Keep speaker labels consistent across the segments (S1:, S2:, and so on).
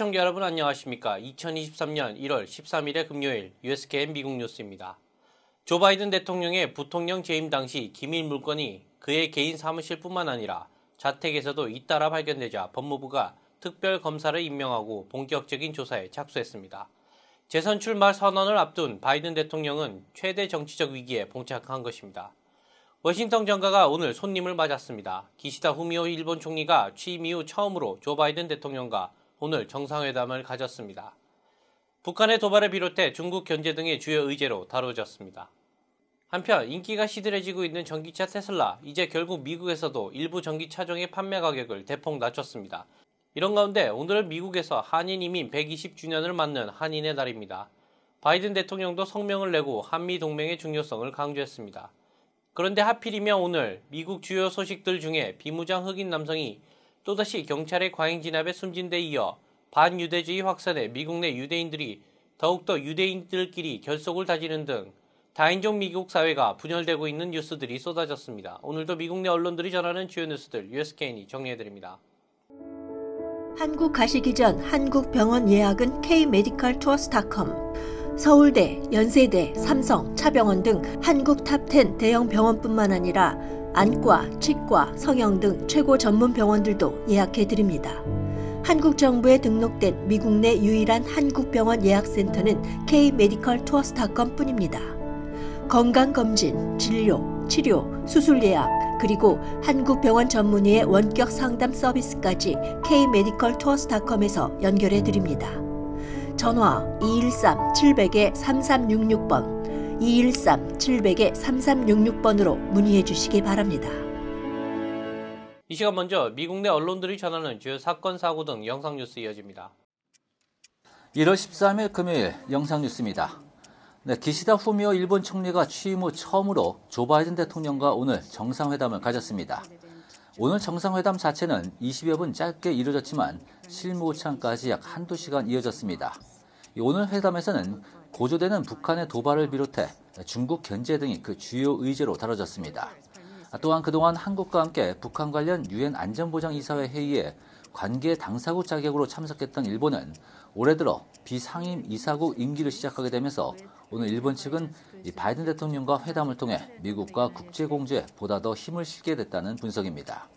S1: 시청자 여러분 안녕하십니까. 2023년 1월 13일의 금요일 USKN 미국 뉴스입니다. 조 바이든 대통령의 부통령 재임 당시 기밀 물건이 그의 개인 사무실뿐만 아니라 자택에서도 잇따라 발견되자 법무부가 특별 검사를 임명하고 본격적인 조사에 착수했습니다. 재선 출마 선언을 앞둔 바이든 대통령은 최대 정치적 위기에 봉착한 것입니다. 워싱턴 정가가 오늘 손님을 맞았습니다. 기시다 후미오 일본 총리가 취임 이후 처음으로 조 바이든 대통령과 오늘 정상회담을 가졌습니다. 북한의 도발을 비롯해 중국 견제 등의 주요 의제로 다뤄졌습니다. 한편 인기가 시들해지고 있는 전기차 테슬라 이제 결국 미국에서도 일부 전기차종의 판매 가격을 대폭 낮췄습니다. 이런 가운데 오늘은 미국에서 한인 이민 120주년을 맞는 한인의 날입니다. 바이든 대통령도 성명을 내고 한미 동맹의 중요성을 강조했습니다. 그런데 하필이면 오늘 미국 주요 소식들 중에 비무장 흑인 남성이 또다시 경찰의 과잉 진압에 숨진 데 이어 반유대주의 확산에 미국 내 유대인들이 더욱더 유대인들끼리 결속을 다지는 등 다인종 미국 사회가 분열되고 있는 뉴스들이 쏟아졌습니다. 오늘도 미국 내 언론들이 전하는 주요 뉴스들 USKN이 정리해드립니다.
S2: 한국 가시기 전 한국 병원 예약은 kmedicaltours.com 서울대, 연세대, 삼성, 차병원 등 한국 탑10 대형 병원뿐만 아니라 안과, 치과, 성형 등 최고 전문 병원들도 예약해 드립니다. 한국 정부에 등록된 미국 내 유일한 한국 병원 예약센터는 K-메디컬투어스닷컴 뿐입니다. 건강검진, 진료, 치료, 수술 예약, 그리고 한국병원 전문의의 원격 상담 서비스까지 K-메디컬투어스닷컴에서 연결해 드립니다. 전화 213-700-3366번 213-700-3366번으로 문의해 주시기 바랍니다.
S1: 이 시간 먼저 미국 내 언론들이 전하는 주요 사건, 사고 등 영상 뉴스 이어집니다.
S2: 1월 13일
S3: 금요일 영상 뉴스입니다. 네, 기시다 후미오 일본 총리가 취임 후 처음으로 조 바이든 대통령과 오늘 정상회담을 가졌습니다. 오늘 정상회담 자체는 20여 분 짧게 이루어졌지만 실무창까지 약 한두 시간 이어졌습니다. 오늘 회담에서는 고조되는 북한의 도발을 비롯해 중국 견제 등이 그 주요 의제로 다뤄졌습니다. 또한 그동안 한국과 함께 북한 관련 유엔 안전보장이사회 회의에 관계 당사국 자격으로 참석했던 일본은 올해 들어 비상임 이사국 임기를 시작하게 되면서 오늘 일본 측은 바이든 대통령과 회담을 통해 미국과 국제공조에 보다 더 힘을 실게 됐다는 분석입니다.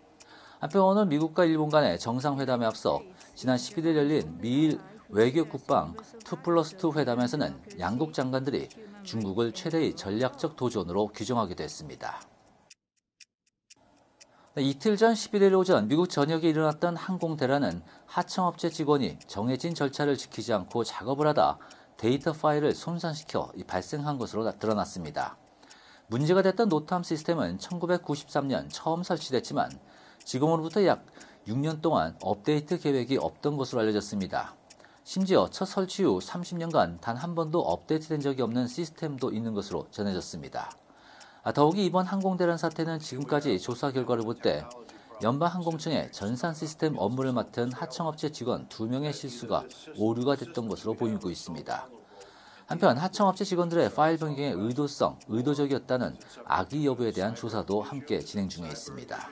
S3: 한편 오늘 미국과 일본 간의 정상회담에 앞서 지난 11일 열린 미일 외교 국방 2 플러스 2 회담에서는 양국 장관들이 중국을 최대의 전략적 도전으로 규정하기도 했습니다. 네, 이틀 전 11일 오전 미국 전역에 일어났던 항공 대란은 하청업체 직원이 정해진 절차를 지키지 않고 작업을 하다 데이터 파일을 손상시켜 발생한 것으로 드러났습니다. 문제가 됐던 노탐 시스템은 1993년 처음 설치됐지만 지금으로부터 약 6년 동안 업데이트 계획이 없던 것으로 알려졌습니다. 심지어 첫 설치 후 30년간 단 한 번도 업데이트된 적이 없는 시스템도 있는 것으로 전해졌습니다. 아, 더욱이 이번 항공대란 사태는 지금까지 조사 결과를 볼 때 연방항공청의 전산 시스템 업무를 맡은 하청업체 직원 2명의 실수가 오류가 됐던 것으로 보이고 있습니다. 한편 하청업체 직원들의 파일 변경의 의도성, 의도적이었다는 악의 여부에 대한 조사도 함께 진행 중에 있습니다.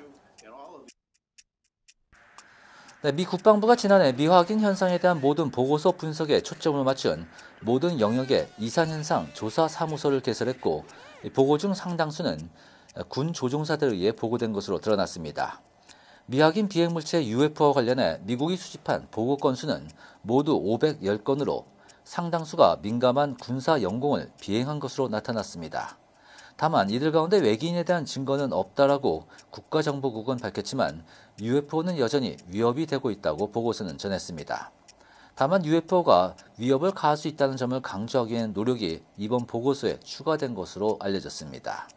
S3: 네, 미 국방부가 지난해 미확인 현상에 대한 모든 보고서 분석에 초점을 맞춘 모든 영역의 이산현상 조사 사무소를 개설했고 보고 중 상당수는 군 조종사들에 의해 보고된 것으로 드러났습니다. 미확인 비행물체 UFO와 관련해 미국이 수집한 보고 건수는 모두 510건으로 상당수가 민감한 군사 영공을 비행한 것으로 나타났습니다. 다만 이들 가운데 외계인에 대한 증거는 없다라고 국가정보국은 밝혔지만 UFO는 여전히 위협이 되고 있다고 보고서는 전했습니다. 다만 UFO가 위협을 가할 수 있다는 점을 강조하기 위한 노력이 이번 보고서에 추가된 것으로 알려졌습니다.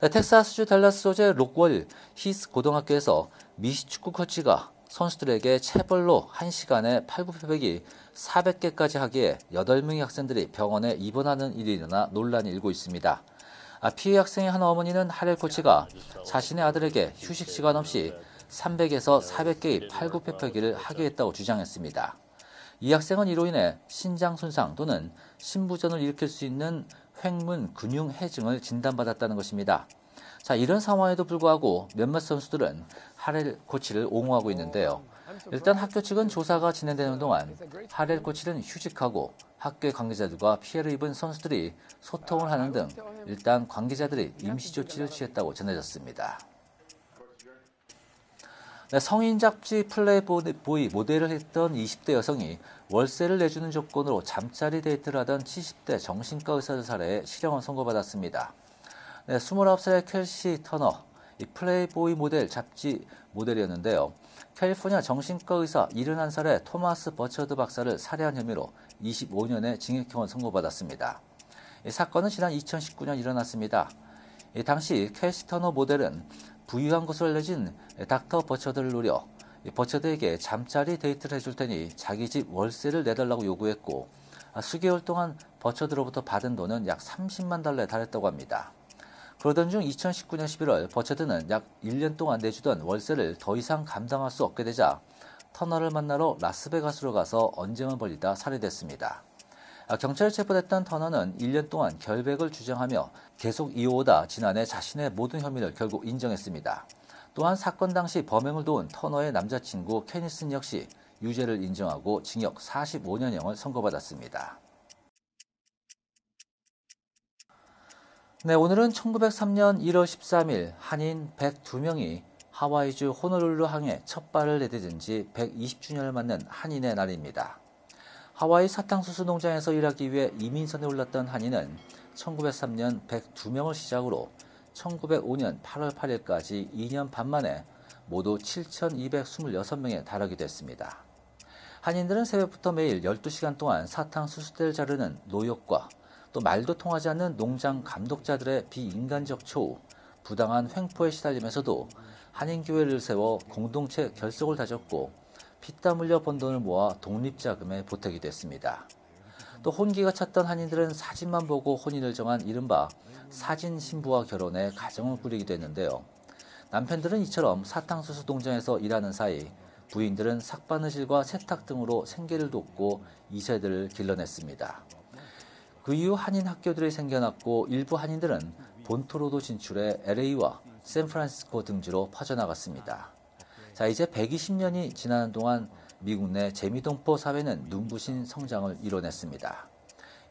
S3: 네, 텍사스주 달라스 소재 록월 히스 고등학교에서 미식축구 코치가 선수들에게 체벌로 1시간에 팔굽혀펴기 400개까지 하기에 8명의 학생들이 병원에 입원하는 일이 일어나 논란이 일고 있습니다. 아, 피해 학생의 한 어머니는 하렐 코치가 자신의 아들에게 휴식 시간 없이 300에서 400개의 팔굽혀펴기를 하게 했다고 주장했습니다. 이 학생은 이로 인해 신장 손상 또는 신부전을 일으킬 수 있는 횡문 근육 해증을 진단받았다는 것입니다. 자, 이런 상황에도 불구하고 몇몇 선수들은 하렐 코치를 옹호하고 있는데요. 일단 학교 측은 조사가 진행되는 동안 하렐 코치는 휴직하고 학교 관계자들과 피해를 입은 선수들이 소통을 하는 등 일단 관계자들이 임시 조치를 취했다고 전해졌습니다. 네, 성인 잡지 플레이보이 모델을 했던 20대 여성이 월세를 내주는 조건으로 잠자리 데이트를 하던 70대 정신과 의사들 사례에 실형을 선고받았습니다. 네, 29살 켈시 터너, 이 플레이보이 모델 잡지 모델이었는데요. 캘리포니아 정신과 의사 71살의 토마스 버처드 박사를 살해한 혐의로 25년의 징역형을 선고받았습니다. 이 사건은 지난 2019년 일어났습니다. 이 당시 켈시 터너 모델은 부유한 것으로 알려진 닥터 버처드를 노려 버처드에게 잠자리 데이트를 해줄 테니 자기 집 월세를 내달라고 요구했고 아, 수개월 동안 버처드로부터 받은 돈은 약 30만 달러에 달했다고 합니다. 그러던 중 2019년 11월 버체드는 약 1년 동안 내주던 월세를 더 이상 감당할 수 없게 되자 터널을 만나러 라스베가스로 가서 언쟁을 벌이다 살해됐습니다. 아, 경찰에 체포됐던 터너는 1년 동안 결백을 주장하며 계속 이어오다 지난해 자신의 모든 혐의를 결국 인정했습니다. 또한 사건 당시 범행을 도운 터너의 남자친구 케니슨 역시 유죄를 인정하고 징역 45년형을 선고받았습니다. 네, 오늘은 1903년 1월 13일 한인 102명이 하와이주 호놀룰루 항에 첫 발을 내디딘 지 120주년을 맞는 한인의 날입니다. 하와이 사탕수수 농장에서 일하기 위해 이민선에 올랐던 한인은 1903년 102명을 시작으로 1905년 8월 8일까지 2년 반 만에 모두 7,226명에 달하게 됐습니다. 한인들은 새벽부터 매일 12시간 동안 사탕수수대를 자르는 노역과 또 말도 통하지 않는 농장 감독자들의 비인간적 초우 부당한 횡포에 시달리면서도 한인교회를 세워 공동체 결속을 다졌고 피땀 흘려 번 돈을 모아 독립자금에 보태게 됐습니다. 또 혼기가 찼던 한인들은 사진만 보고 혼인을 정한 이른바 사진 신부와 결혼해 가정을 꾸리기도 했는데요. 남편들은 이처럼 사탕수수 동장에서 일하는 사이 부인들은 삭바느질과 세탁 등으로 생계를 돕고 이세들을 길러냈습니다. 그 이후 한인 학교들이 생겨났고 일부 한인들은 본토로도 진출해 LA와 샌프란시스코 등지로 퍼져나갔습니다. 자, 이제 120년이 지나는 동안 미국 내 재미동포 사회는 눈부신 성장을 이뤄냈습니다.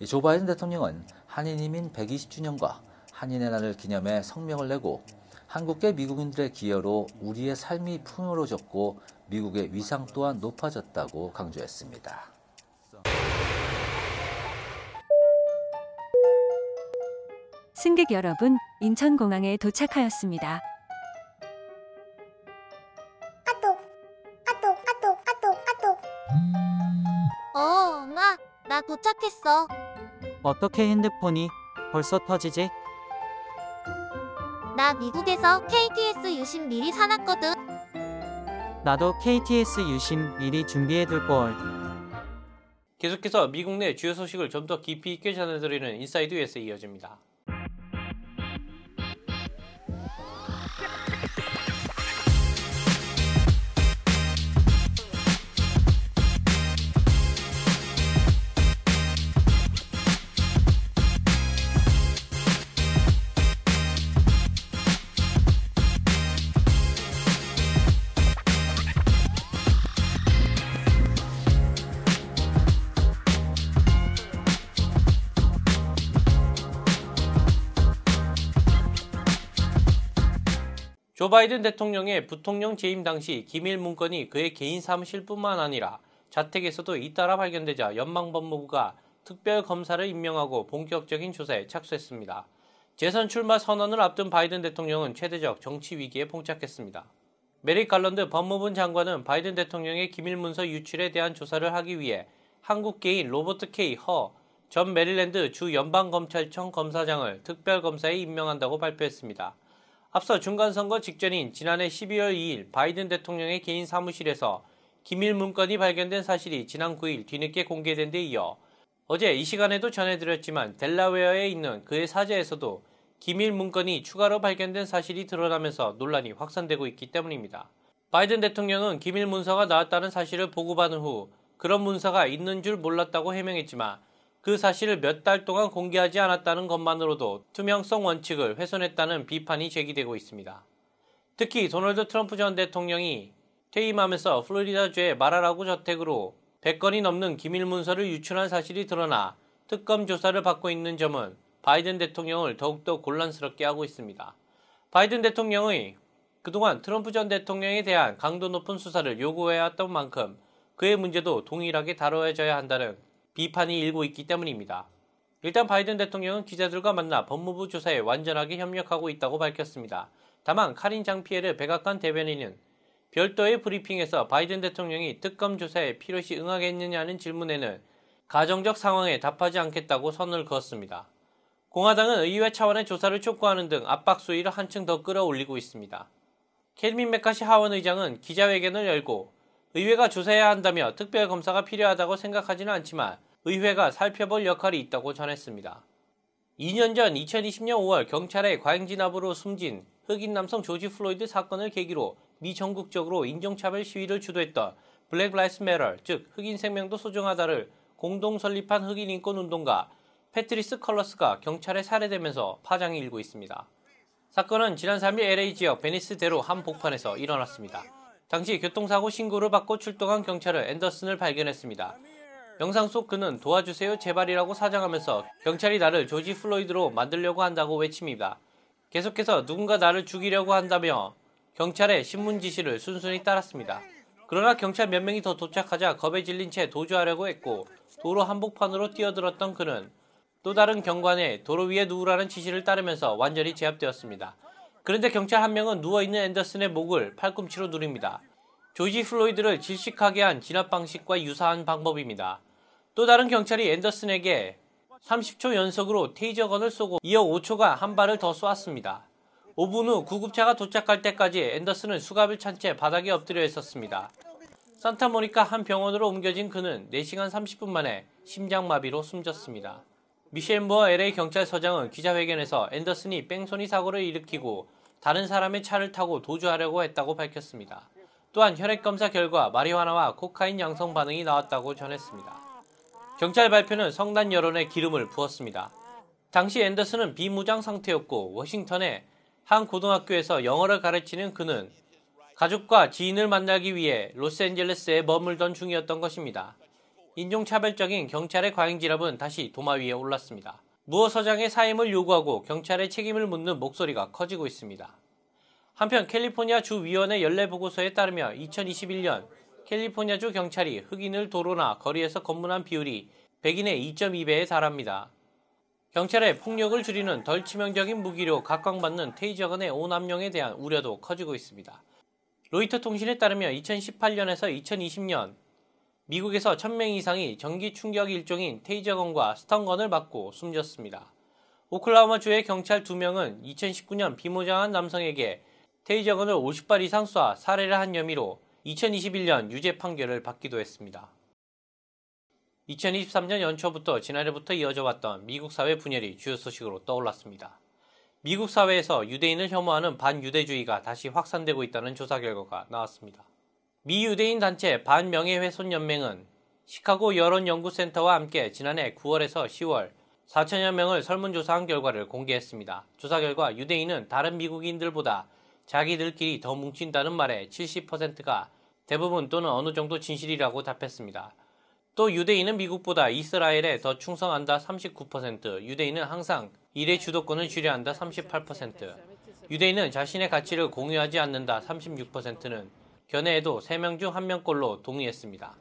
S3: 조 바이든 대통령은 한인 이민 120주년과 한인의 날을 기념해 성명을 내고 한국계 미국인들의 기여로 우리의 삶이 풍요로워졌고 미국의 위상 또한 높아졌다고 강조했습니다.
S2: 승객 여러분, 인천공항에 도착하였습니다.
S3: 어, 엄마, 나 도착했어. 어떻게 핸드폰이 벌써 터지지?
S2: 나 미국에서 KTS 유심 미리 사놨거든.
S3: 나도 KTS 유심 미리 준비해둘 걸.
S1: 계속해서 미국 내 주요 소식을 좀 더 깊이 있게 전해드리는 인사이드 에 이어집니다. 바이든 대통령의 부통령 재임 당시 기밀 문건이 그의 개인 사무실뿐만 아니라 자택에서도 잇따라 발견되자 연방 법무부가 특별 검사를 임명하고 본격적인 조사에 착수했습니다. 재선 출마 선언을 앞둔 바이든 대통령은 최대적 정치 위기에 봉착했습니다. 메리 갈런드 법무부 장관은 바이든 대통령의 기밀 문서 유출에 대한 조사를 하기 위해 한국 개인 로버트 K. 허 전 메릴랜드 주 연방검찰청 검사장을 특별검사에 임명한다고 발표했습니다. 앞서 중간선거 직전인 지난해 12월 2일 바이든 대통령의 개인 사무실에서 기밀 문건이 발견된 사실이 지난 9일 뒤늦게 공개된 데 이어 어제 이 시간에도 전해드렸지만 델라웨어에 있는 그의 사제에서도 기밀 문건이 추가로 발견된 사실이 드러나면서 논란이 확산되고 있기 때문입니다. 바이든 대통령은 기밀 문서가 나왔다는 사실을 보고받은 후 그런 문서가 있는 줄 몰랐다고 해명했지만 그 사실을 몇 달 동안 공개하지 않았다는 것만으로도 투명성 원칙을 훼손했다는 비판이 제기되고 있습니다. 특히 도널드 트럼프 전 대통령이 퇴임하면서 플로리다주의 마라라고 저택으로 100건이 넘는 기밀 문서를 유출한 사실이 드러나 특검 조사를 받고 있는 점은 바이든 대통령을 더욱더 곤란스럽게 하고 있습니다. 바이든 대통령의 그동안 트럼프 전 대통령에 대한 강도 높은 수사를 요구해왔던 만큼 그의 문제도 동일하게 다뤄져야 한다는 비판이 일고 있기 때문입니다. 일단 바이든 대통령은 기자들과 만나 법무부 조사에 완전하게 협력하고 있다고 밝혔습니다. 다만 카린 장피에르 백악관 대변인은 별도의 브리핑에서 바이든 대통령이 특검 조사에 필요시 응하겠느냐는 질문에는 가정적 상황에 답하지 않겠다고 선을 그었습니다. 공화당은 의회 차원의 조사를 촉구하는 등 압박 수위를 한층 더 끌어올리고 있습니다. 켈민 메카시 하원 의장은 기자회견을 열고 의회가 조사해야 한다며 특별검사가 필요하다고 생각하지는 않지만 의회가 살펴볼 역할이 있다고 전했습니다. 2년 전 2020년 5월 경찰의 과잉 진압으로 숨진 흑인 남성 조지 플로이드 사건을 계기로 미 전국적으로 인종차별 시위를 주도했던 블랙 라이스 메럴, 즉 흑인 생명도 소중하다를 공동 설립한 흑인 인권 운동가 패트리스 컬러스가 경찰에 살해되면서 파장이 일고 있습니다. 사건은 지난 3일 LA 지역 베니스 대로 한 복판에서 일어났습니다. 당시 교통사고 신고를 받고 출동한 경찰은 앤더슨을 발견했습니다. 영상 속 그는 도와주세요 제발이라고 사장하면서 경찰이 나를 조지 플로이드로 만들려고 한다고 외칩니다. 계속해서 누군가 나를 죽이려고 한다며 경찰의 신문 지시를 순순히 따랐습니다. 그러나 경찰 몇 명이 더 도착하자 겁에 질린 채 도주하려고 했고 도로 한복판으로 뛰어들었던 그는 또 다른 경관에 도로 위에 누우라는 지시를 따르면서 완전히 제압되었습니다. 그런데 경찰 한 명은 누워있는 앤더슨의 목을 팔꿈치로 누립니다. 조지 플로이드를 질식하게 한 진압 방식과 유사한 방법입니다. 또 다른 경찰이 앤더슨에게 30초 연속으로 테이저건을 쏘고 이어 5초간 한 발을 더 쏘았습니다. 5분 후 구급차가 도착할 때까지 앤더슨은 수갑을 찬 채 바닥에 엎드려 있었습니다. 산타모니카 한 병원으로 옮겨진 그는 4시간 30분 만에 심장마비로 숨졌습니다. 미셸무어 LA 경찰서장은 기자회견에서 앤더슨이 뺑소니 사고를 일으키고 다른 사람의 차를 타고 도주하려고 했다고 밝혔습니다. 또한 혈액검사 결과 마리화나와 코카인 양성 반응이 나왔다고 전했습니다. 경찰 발표는 성단 여론에 기름을 부었습니다. 당시 앤더슨은 비무장 상태였고 워싱턴의 한 고등학교에서 영어를 가르치는 그는 가족과 지인을 만나기 위해 로스앤젤레스에 머물던 중이었던 것입니다. 인종차별적인 경찰의 과잉 진압은 다시 도마 위에 올랐습니다. 무어 서장의 사임을 요구하고 경찰의 책임을 묻는 목소리가 커지고 있습니다. 한편 캘리포니아 주 위원회 연례 보고서에 따르면 2021년 캘리포니아 주 경찰이 흑인을 도로나 거리에서 검문한 비율이 백인의 2.2배에 달합니다. 경찰의 폭력을 줄이는 덜 치명적인 무기로 각광받는 테이저건의 오남용에 대한 우려도 커지고 있습니다. 로이터 통신에 따르면 2018년에서 2020년 미국에서 1000명 이상이 전기 충격 일종인 테이저건과 스턴건을 맞고 숨졌습니다. 오클라호마주의 경찰 2명은 2019년 비모장한 남성에게 테이저건을 50발 이상 쏴 살해를 한 혐의로 2021년 유죄 판결을 받기도 했습니다. 2023년 연초부터 지난해부터 이어져 왔던 미국 사회 분열이 주요 소식으로 떠올랐습니다. 미국 사회에서 유대인을 혐오하는 반유대주의가 다시 확산되고 있다는 조사 결과가 나왔습니다. 미 유대인 단체 반명예훼손연맹은 시카고 여론연구센터와 함께 지난해 9월에서 10월 4천여 명을 설문조사한 결과를 공개했습니다. 조사 결과 유대인은 다른 미국인들보다 자기들끼리 더 뭉친다는 말에 70%가 대부분 또는 어느 정도 진실이라고 답했습니다. 또 유대인은 미국보다 이스라엘에 더 충성한다 39%, 유대인은 항상 일의 주도권을 쥐려 한다 38%, 유대인은 자신의 가치를 공유하지 않는다 36%는 견해에도 3명 중 1명꼴로 동의했습니다.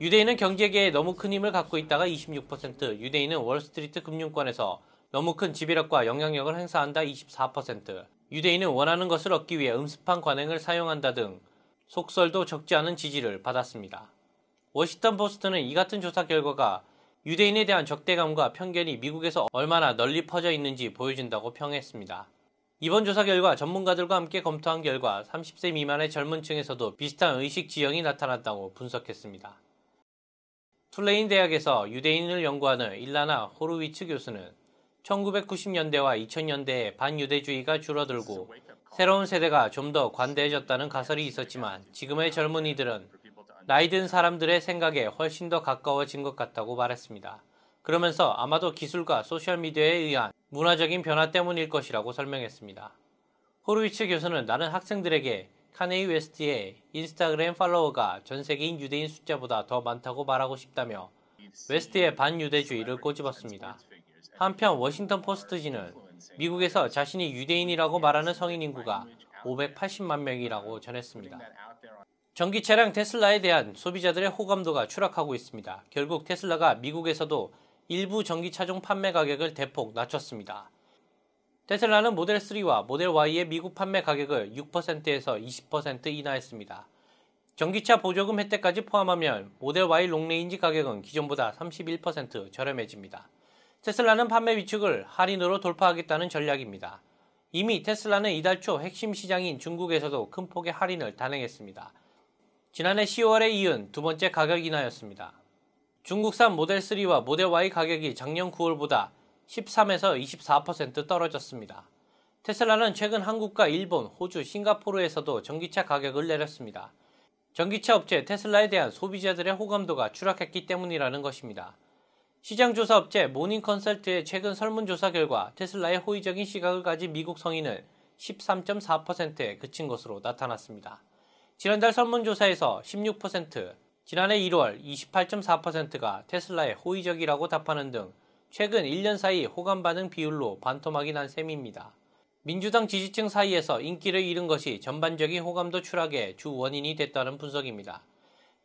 S1: 유대인은 경제계에 너무 큰 힘을 갖고 있다가 26%, 유대인은 월스트리트 금융권에서 너무 큰 지배력과 영향력을 행사한다 24%, 유대인은 원하는 것을 얻기 위해 음습한 관행을 사용한다 등 속설도 적지 않은 지지를 받았습니다. 워싱턴 포스트는 이 같은 조사 결과가 유대인에 대한 적대감과 편견이 미국에서 얼마나 널리 퍼져 있는지 보여준다고 평했습니다. 이번 조사 결과 전문가들과 함께 검토한 결과 30세 미만의 젊은 층에서도 비슷한 의식 지형이 나타났다고 분석했습니다. 툴레인 대학에서 유대인을 연구하는 일라나 호르위츠 교수는 1990년대와 2000년대에 반유대주의가 줄어들고 새로운 세대가 좀 더 관대해졌다는 가설이 있었지만 지금의 젊은이들은 나이든 사람들의 생각에 훨씬 더 가까워진 것 같다고 말했습니다. 그러면서 아마도 기술과 소셜미디어에 의한 문화적인 변화 때문일 것이라고 설명했습니다. 호르위츠 교수는 나는 학생들에게 카네이 웨스트의 인스타그램 팔로워가 전 세계인 유대인 숫자보다 더 많다고 말하고 싶다며 웨스트의 반유대주의를 꼬집었습니다. 한편 워싱턴 포스트지는 미국에서 자신이 유대인이라고 말하는 성인 인구가 580만 명이라고 전했습니다. 전기차량 테슬라에 대한 소비자들의 호감도가 추락하고 있습니다. 결국 테슬라가 미국에서도 일부 전기차종 판매 가격을 대폭 낮췄습니다. 테슬라는 모델 3와 모델 Y의 미국 판매 가격을 6%에서 20% 인하했습니다. 전기차 보조금 혜택까지 포함하면 모델 Y 롱레인지 가격은 기존보다 31% 저렴해집니다. 테슬라는 판매 위축을 할인으로 돌파하겠다는 전략입니다. 이미 테슬라는 이달 초 핵심 시장인 중국에서도 큰 폭의 할인을 단행했습니다. 지난해 10월에 이은 두 번째 가격 인하였습니다. 중국산 모델3와 모델Y 가격이 작년 9월보다 13에서 24% 떨어졌습니다. 테슬라는 최근 한국과 일본, 호주, 싱가포르에서도 전기차 가격을 내렸습니다. 전기차 업체 테슬라에 대한 소비자들의 호감도가 추락했기 때문이라는 것입니다. 시장조사 업체 모닝컨설트의 최근 설문조사 결과 테슬라의 호의적인 시각을 가진 미국 성인은 13.4%에 그친 것으로 나타났습니다. 지난달 설문조사에서 16%, 지난해 1월 28.4%가 테슬라의 호의적이라고 답하는 등 최근 1년 사이 호감 반응 비율로 반토막이 난 셈입니다. 민주당 지지층 사이에서 인기를 잃은 것이 전반적인 호감도 추락의 주 원인이 됐다는 분석입니다.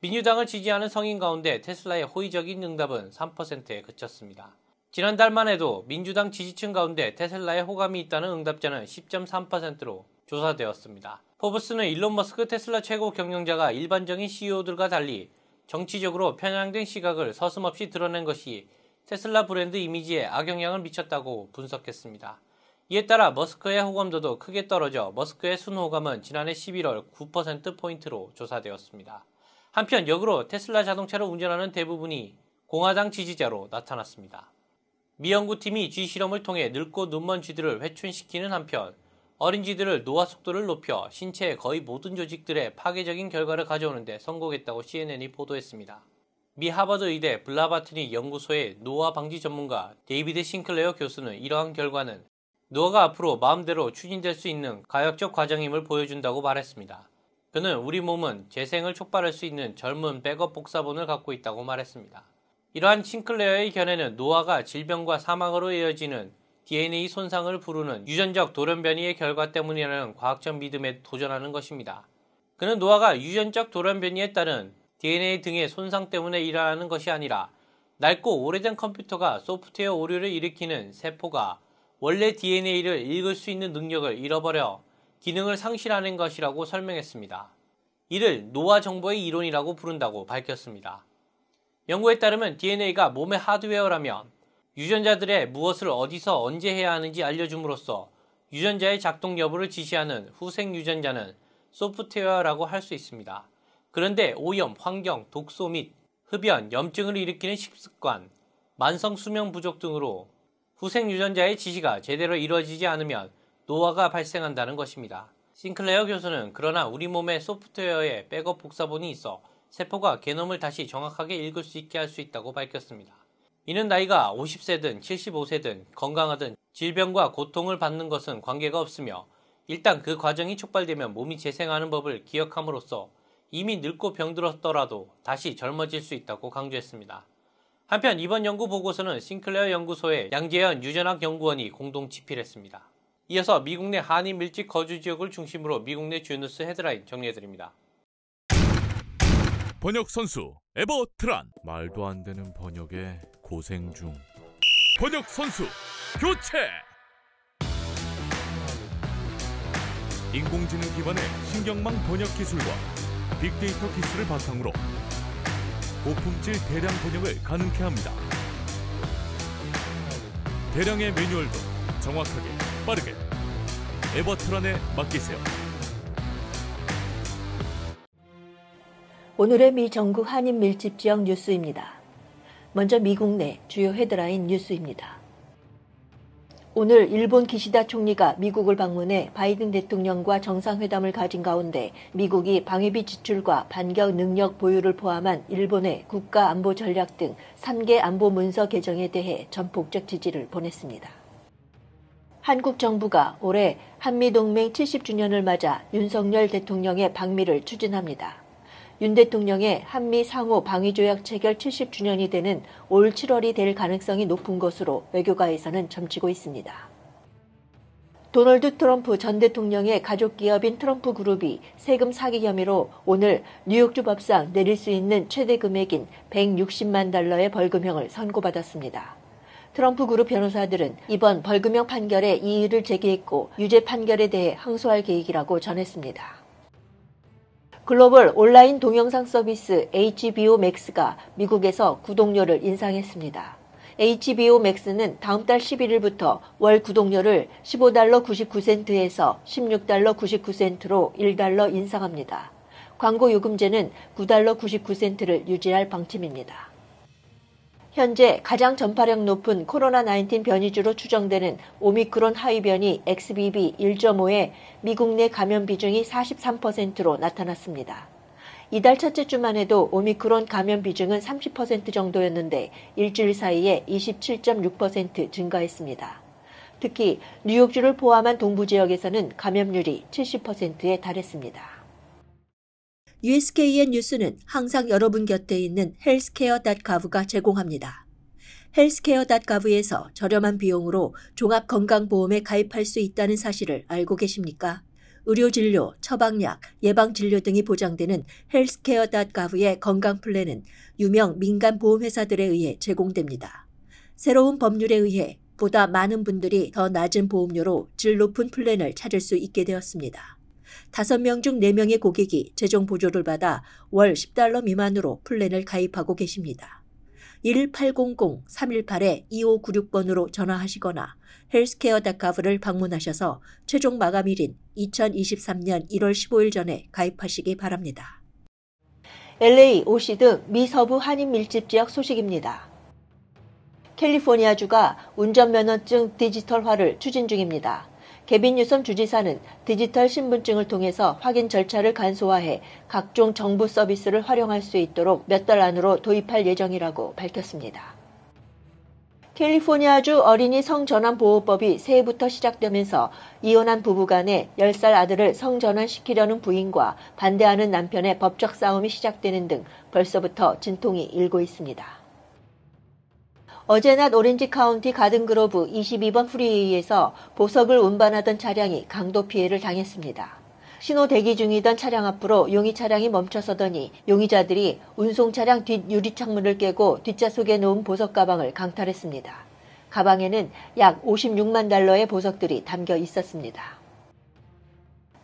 S1: 민주당을 지지하는 성인 가운데 테슬라의 호의적인 응답은 3%에 그쳤습니다. 지난달만 해도 민주당 지지층 가운데 테슬라의 호감이 있다는 응답자는 10.3%로 조사되었습니다. 포브스는 일론 머스크 테슬라 최고 경영자가 일반적인 CEO들과 달리 정치적으로 편향된 시각을 서슴없이 드러낸 것이 테슬라 브랜드 이미지에 악영향을 미쳤다고 분석했습니다. 이에 따라 머스크의 호감도도 크게 떨어져 머스크의 순호감은 지난해 11월 9%포인트로 조사되었습니다. 한편 역으로 테슬라 자동차를 운전하는 대부분이 공화당 지지자로 나타났습니다. 미 연구팀이 쥐 실험을 통해 늙고 눈먼 쥐들을 회춘시키는 한편 어린이들을 노화 속도를 높여 신체의 거의 모든 조직들의 파괴적인 결과를 가져오는데 성공했다고 CNN이 보도했습니다. 미 하버드 의대 블라바트니 연구소의 노화 방지 전문가 데이비드 싱클레어 교수는 이러한 결과는 노화가 앞으로 마음대로 추진될 수 있는 가역적 과정임을 보여준다고 말했습니다. 그는 우리 몸은 재생을 촉발할 수 있는 젊은 백업 복사본을 갖고 있다고 말했습니다. 이러한 싱클레어의 견해는 노화가 질병과 사망으로 이어지는 DNA 손상을 부르는 유전적 돌연변이의 결과 때문이라는 과학적 믿음에 도전하는 것입니다. 그는 노아가 유전적 돌연변이에 따른 DNA 등의 손상 때문에 일어나는 것이 아니라 낡고 오래된 컴퓨터가 소프트웨어 오류를 일으키는 세포가 원래 DNA를 읽을 수 있는 능력을 잃어버려 기능을 상실하는 것이라고 설명했습니다. 이를 노화 정보의 이론이라고 부른다고 밝혔습니다. 연구에 따르면 DNA가 몸의 하드웨어라면 유전자들의 무엇을 어디서 언제 해야 하는지 알려줌으로써 유전자의 작동 여부를 지시하는 후생 유전자는 소프트웨어라고 할 수 있습니다. 그런데 오염, 환경, 독소 및 흡연, 염증을 일으키는 식습관, 만성 수면 부족 등으로 후생 유전자의 지시가 제대로 이루어지지 않으면 노화가 발생한다는 것입니다. 싱클레어 교수는 그러나 우리 몸의 소프트웨어에 백업 복사본이 있어 세포가 개놈을 다시 정확하게 읽을 수 있게 할 수 있다고 밝혔습니다. 이는 나이가 50세든 75세든 건강하든 질병과 고통을 받는 것은 관계가 없으며 일단 그 과정이 촉발되면 몸이 재생하는 법을 기억함으로써 이미 늙고 병들었더라도 다시 젊어질 수 있다고 강조했습니다. 한편 이번 연구 보고서는 싱클레어 연구소의 양재현 유전학 연구원이 공동 집필했습니다. 이어서 미국 내 한인 밀집 거주 지역을 중심으로 미국 내 주요 뉴스 헤드라인 정리해드립니다.
S3: 번역 선수 에버트란 말도 안 되는 번역에 고생 중 번역 선수 교체 인공지능 기반의 신경망 번역 기술과 빅데이터 기술을 바탕으로 고품질 대량 번역을 가능케 합니다. 대량의 매뉴얼도 정확하게 빠르게 에버트란에 맡기세요.
S2: 오늘의 미 전국 한인 밀집 지역 뉴스입니다. 먼저 미국 내 주요 헤드라인 뉴스입니다. 오늘 일본 기시다 총리가 미국을 방문해 바이든 대통령과 정상회담을 가진 가운데 미국이 방위비 지출과 반격 능력 보유를 포함한 일본의 국가 안보 전략 등 3개 안보 문서 개정에 대해 전폭적 지지를 보냈습니다. 한국 정부가 올해 한미동맹 70주년을 맞아 윤석열 대통령의 방미를 추진합니다. 윤 대통령의 한미 상호 방위조약 체결 70주년이 되는 올 7월이 될 가능성이 높은 것으로 외교가에서는 점치고 있습니다. 도널드 트럼프 전 대통령의 가족 기업인 트럼프 그룹이 세금 사기 혐의로 오늘 뉴욕주 법상 내릴 수 있는 최대 금액인 160만 달러의 벌금형을 선고받았습니다. 트럼프 그룹 변호사들은 이번 벌금형 판결에 이의를 제기했고 유죄 판결에 대해 항소할 계획이라고 전했습니다. 글로벌 온라인 동영상 서비스 HBO Max가 미국에서 구독료를 인상했습니다. HBO Max는 다음 달 11일부터 월 구독료를 15달러 99센트에서 16달러 99센트로 1달러 인상합니다. 광고 요금제는 9달러 99센트를 유지할 방침입니다. 현재 가장 전파력 높은 코로나19 변이주로 추정되는 오미크론 하위 변이 XBB 1.5의 미국 내 감염 비중이 43%로 나타났습니다. 이달 첫째 주만 해도 오미크론 감염 비중은 30% 정도였는데 일주일 사이에 27.6% 증가했습니다. 특히 뉴욕주를 포함한 동부 지역에서는 감염률이 70%에 달했습니다. USKN 뉴스는 항상 여러분 곁에 있는 헬스케어.gov가 제공합니다. 헬스케어.gov에서 저렴한 비용으로 종합건강보험에 가입할 수 있다는 사실을 알고 계십니까? 의료진료, 처방약, 예방진료 등이 보장되는 헬스케어.gov의 건강플랜은 유명 민간보험회사들에 의해 제공됩니다. 새로운 법률에 의해 보다 많은 분들이 더 낮은 보험료로 질 높은 플랜을 찾을 수 있게 되었습니다. 5명 중 4명의 고객이 재정 보조를 받아 월 10달러 미만으로 플랜을 가입하고 계십니다. 1 8 0 0 3 1 8 2 5 9 6번으로 전화하시거나 헬스케어닷가브를 방문하셔서 최종 마감일인 2023년 1월 15일 전에 가입하시기 바랍니다. LA, OC 등 미서부 한인 밀집 지역 소식입니다. 캘리포니아주가 운전면허증 디지털화를 추진 중입니다. 개빈 유섬 주지사는 디지털 신분증을 통해서 확인 절차를 간소화해 각종 정부 서비스를 활용할 수 있도록 몇 달 안으로 도입할 예정이라고 밝혔습니다. 캘리포니아주 어린이 성전환보호법이 새해부터 시작되면서 이혼한 부부 간에 10살 아들을 성전환시키려는 부인과 반대하는 남편의 법적 싸움이 시작되는 등 벌써부터 진통이 일고 있습니다. 어제 낮 오렌지 카운티 가든그로브 22번 프리웨이에서 보석을 운반하던 차량이 강도 피해를 당했습니다. 신호 대기 중이던 차량 앞으로 용의 차량이 멈춰서더니 용의자들이 운송 차량 뒷 유리 창문을 깨고 뒷좌석에 놓은 보석 가방을 강탈했습니다. 가방에는 약 56만 달러의 보석들이 담겨 있었습니다.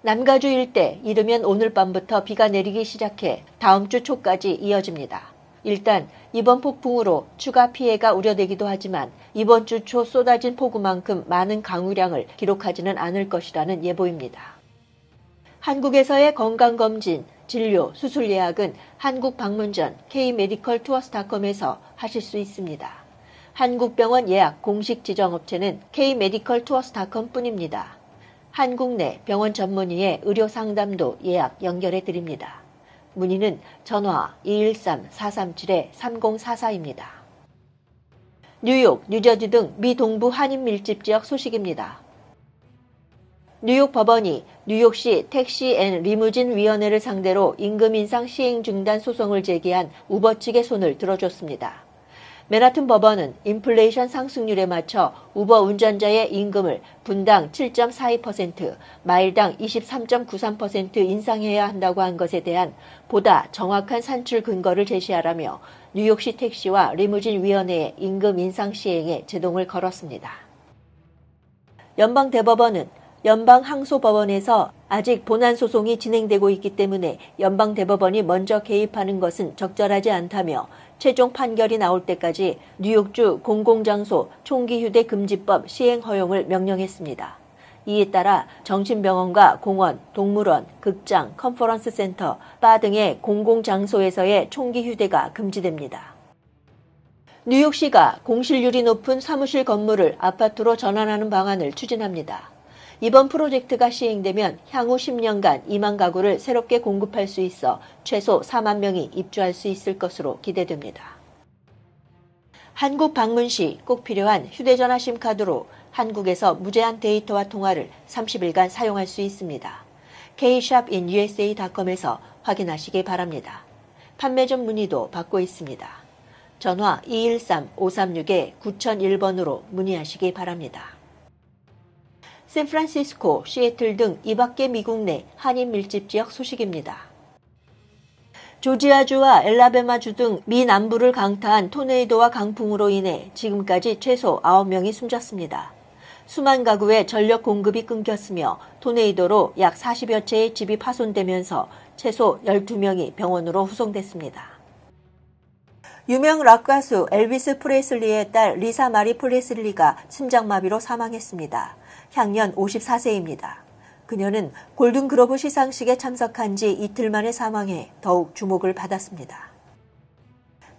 S2: 남가주 일대 이르면 오늘 밤부터 비가 내리기 시작해 다음 주 초까지 이어집니다. 일단 이번 폭풍으로 추가 피해가 우려되기도 하지만 이번 주 초 쏟아진 폭우만큼 많은 강우량을 기록하지는 않을 것이라는 예보입니다. 한국에서의 건강검진, 진료, 수술 예약은 한국 방문 전 K메디컬 투어스닷컴에서 하실 수 있습니다. 한국병원 예약 공식 지정 업체는 K메디컬 투어스닷컴 뿐입니다. 한국 내 병원 전문의의 의료 상담도 예약 연결해 드립니다. 문의는 전화 213-437-3044입니다. 뉴욕, 뉴저지 등 미 동부 한인 밀집 지역 소식입니다. 뉴욕 법원이 뉴욕시 택시 앤 리무진 위원회를 상대로 임금 인상 시행 중단 소송을 제기한 우버 측의 손을 들어줬습니다. 맨하튼 법원은 인플레이션 상승률에 맞춰 우버 운전자의 임금을 분당 7.42%, 마일당 23.93% 인상해야 한다고 한 것에 대한 보다 정확한 산출 근거를 제시하라며 뉴욕시 택시와 리무진 위원회의 임금 인상 시행에 제동을 걸었습니다. 연방 대법원은 연방 항소법원에서 아직 본안 소송이 진행되고 있기 때문에 연방 대법원이 먼저 개입하는 것은 적절하지 않다며 최종 판결이 나올 때까지 뉴욕주 공공장소 총기휴대 금지법 시행 허용을 명령했습니다. 이에 따라 정신병원과 공원, 동물원, 극장, 컨퍼런스 센터, 바 등의 공공장소에서의 총기 휴대가 금지됩니다. 뉴욕시가 공실률이 높은 사무실 건물을 아파트로 전환하는 방안을 추진합니다. 이번 프로젝트가 시행되면 향후 10년간 2만 가구를 새롭게 공급할 수 있어 최소 4만 명이 입주할 수 있을 것으로 기대됩니다. 한국 방문 시 꼭 필요한 휴대전화 심카드로 한국에서 무제한 데이터와 통화를 30일간 사용할 수 있습니다. kshopinusa.com에서 확인하시기 바랍니다. 판매점 문의도 받고 있습니다. 전화 213-536-9001번으로 문의하시기 바랍니다. 샌프란시스코, 시애틀 등 이밖에 미국 내 한인 밀집 지역 소식입니다. 조지아주와 엘라베마주 등 미 남부를 강타한 토네이도와 강풍으로 인해 지금까지 최소 9명이 숨졌습니다. 수만 가구의 전력 공급이 끊겼으며 토네이도로 약 40여 채의 집이 파손되면서 최소 12명이 병원으로 후송됐습니다. 유명 락 가수 엘비스 프레슬리의 딸 리사 마리 프레슬리가 심장마비로 사망했습니다. 향년 54세입니다. 그녀는 골든그로브 시상식에 참석한 지 이틀 만에 사망해 더욱 주목을 받았습니다.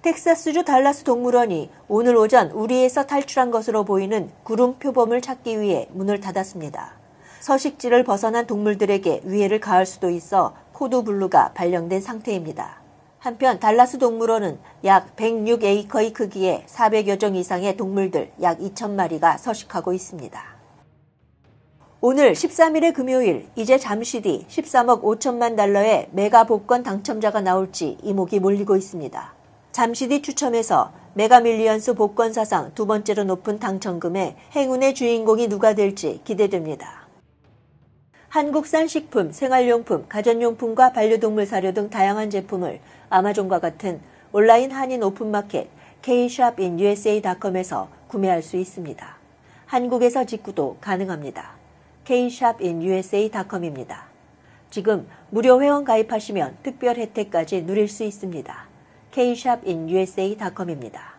S2: 텍사스주 달라스 동물원이 오늘 오전 우리에서 탈출한 것으로 보이는 구름 표범을 찾기 위해 문을 닫았습니다. 서식지를 벗어난 동물들에게 위해를 가할 수도 있어 코드 블루가 발령된 상태입니다. 한편 달라스 동물원은 약 106에이커의 크기에 400여 종 이상의 동물들 약 2,000마리가 서식하고 있습니다. 오늘 13일의 금요일, 이제 잠시 뒤 13억 5천만 달러의 메가 복권 당첨자가 나올지 이목이 몰리고 있습니다. 잠시 뒤 추첨에서 메가 밀리언스 복권 사상 두 번째로 높은 당첨금에 행운의 주인공이 누가 될지 기대됩니다. 한국산 식품, 생활용품, 가전용품과 반려동물 사료 등 다양한 제품을 아마존과 같은 온라인 한인 오픈마켓 kshopin usa.com에서 구매할 수 있습니다. 한국에서 직구도 가능합니다. kshopinUSA.com입니다. 지금 무료 회원 가입하시면 특별 혜택까지 누릴 수 있습니다. kshopinUSA.com입니다.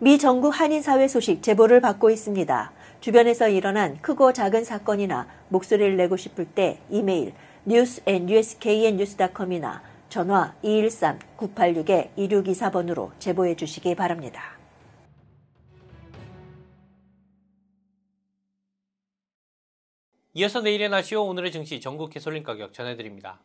S2: 미 전국 한인사회 소식 제보를 받고 있습니다. 주변에서 일어난 크고 작은 사건이나 목소리를 내고 싶을 때 이메일 n e w s n u s k n n s c o m 이나 전화 213-986-1624번으로 제보해 주시기 바랍니다.
S1: 이어서 내일의 날씨와 오늘의 증시 전국 캐솔린 가격 전해드립니다.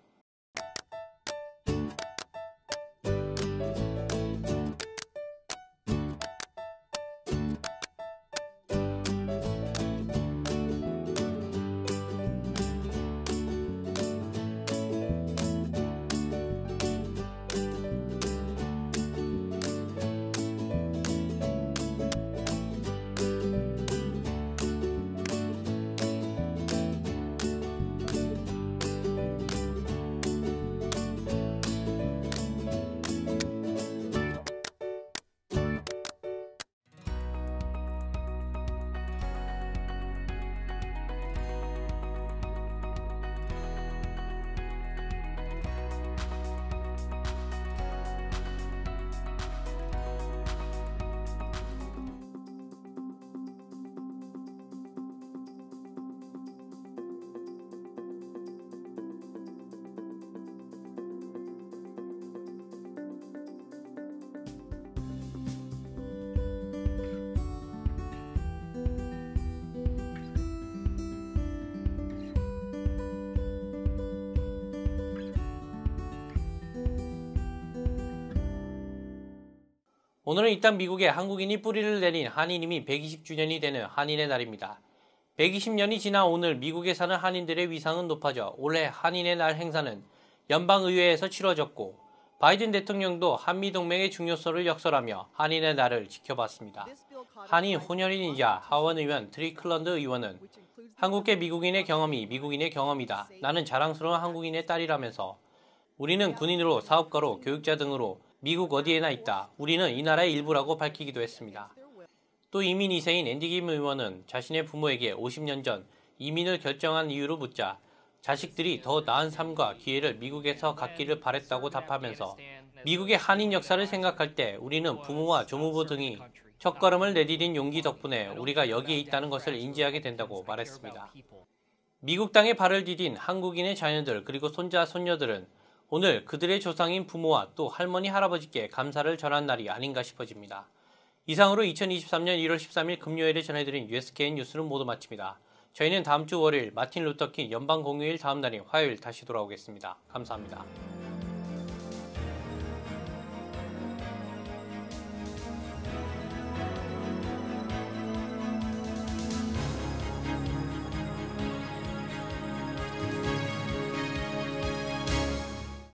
S1: 오늘은 일단 미국에 한국인이 뿌리를 내린 한인임이 120주년이 되는 한인의 날입니다. 120년이 지나 오늘 미국에 사는 한인들의 위상은 높아져 올해 한인의 날 행사는 연방의회에서 치러졌고 바이든 대통령도 한미동맹의 중요성을 역설하며 한인의 날을 지켜봤습니다. 한인 혼혈인이자 하원의원 트리클런드 의원은 한국계 미국인의 경험이 미국인의 경험이다. 나는 자랑스러운 한국인의 딸이라면서 우리는 군인으로 사업가로 교육자 등으로 미국 어디에나 있다. 우리는 이 나라의 일부라고 밝히기도 했습니다. 또 이민 2세인 앤디 김 의원은 자신의 부모에게 50년 전 이민을 결정한 이유로 묻자 자식들이 더 나은 삶과 기회를 미국에서 갖기를 바랬다고 답하면서 미국의 한인 역사를 생각할 때 우리는 부모와 조무부 등이 첫걸음을 내디딘 용기 덕분에 우리가 여기에 있다는 것을 인지하게 된다고 말했습니다. 미국 땅에 발을 디딘 한국인의 자녀들 그리고 손자 손녀들은 오늘 그들의 조상인 부모와 또 할머니 할아버지께 감사를 전한 날이 아닌가 싶어집니다. 이상으로 2023년 1월 13일 금요일에 전해드린 USKN 뉴스는 모두 마칩니다. 저희는 다음 주 월요일 마틴 루터킹 연방 공휴일 다음 날인 화요일 다시 돌아오겠습니다. 감사합니다.